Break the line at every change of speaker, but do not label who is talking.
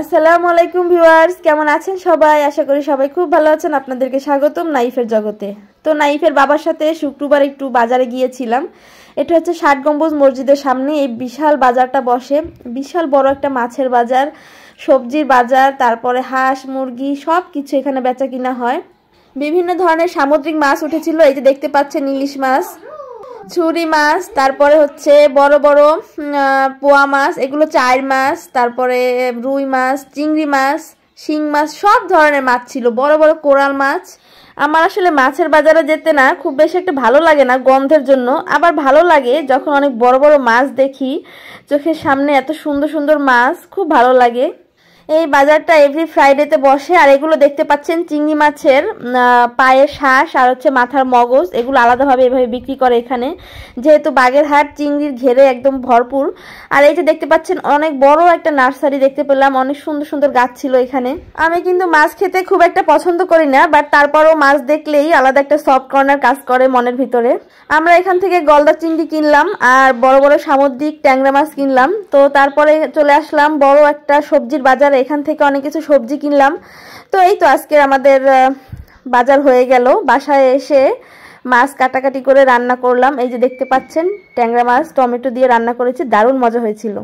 আসসালামু আলাইকুম ভিউয়ার্স কেমন আছেন সবাই আশা করি সবাই খুব ভালো আছেন আপনাদেরকে স্বাগতম নাইফের জগতে তো নাইফের বাবার সাথে শুক্রবার একটু বাজারে গিয়েছিলাম এটা হচ্ছে ষাট গম্বুজ মসজিদের সামনে এই বিশাল বাজারটা বসে বিশাল বড় একটা মাছের বাজার সবজির বাজার তারপরে হাঁস মুরগি সব কিছু এখানে বেচা কিনা হয় বিভিন্ন ধরনের সামুদ্রিক মাছ উঠেছিল এই যে দেখতে পাচ্ছেন ইলিশ মাছ ছুরি মাছ তারপরে হচ্ছে বড় বড় পোয়া মাছ এগুলো চায়ের মাছ তারপরে রুই মাছ চিংড়ি মাছ শিং মাছ সব ধরনের মাছ ছিল বড় বড় কোরাল মাছ আমার আসলে মাছের বাজারে যেতে না খুব বেশি একটা ভালো লাগে না গন্ধের জন্য আবার ভালো লাগে যখন অনেক বড় বড় মাছ দেখি চোখের সামনে এত সুন্দর সুন্দর মাছ খুব ভালো লাগে এই বাজারটা এভরি ফ্রাইডেতে বসে আর এগুলো দেখতে পাচ্ছেন চিংড়ি মাছের পায়ের শ্বাস আর হচ্ছে মাথার মগজ এগুলো আলাদাভাবে এভাবে বিক্রি করে এখানে যেহেতু বাগেরহাট চিংড়ির ঘেরে একদম ভরপুর আর এই যে দেখতে পাচ্ছেন অনেক বড় একটা নার্সারি দেখতে পেলাম অনেক সুন্দর সুন্দর গাছ ছিল এখানে আমি কিন্তু মাছ খেতে খুব একটা পছন্দ করি না বাট তারপরও মাছ দেখলেই আলাদা একটা সফট কর্নার কাজ করে মনের ভিতরে আমরা এখান থেকে গলদা চিংড়ি কিনলাম আর বড় বড় সামুদ্রিক ট্যাংরা মাছ কিনলাম তো তারপরে চলে আসলাম বড় একটা সবজির বাজার এখান থেকে অনেক কিছু সবজি কিনলাম তো এই তো আজকে আমাদের বাজার হয়ে গেল বাসায় এসে মাছ কাটাকাটি করে রান্না করলাম এই যে দেখতে পাচ্ছেন ট্যাংরা মাছ টমেটো দিয়ে রান্না করেছি দারুণ মজা হয়েছিল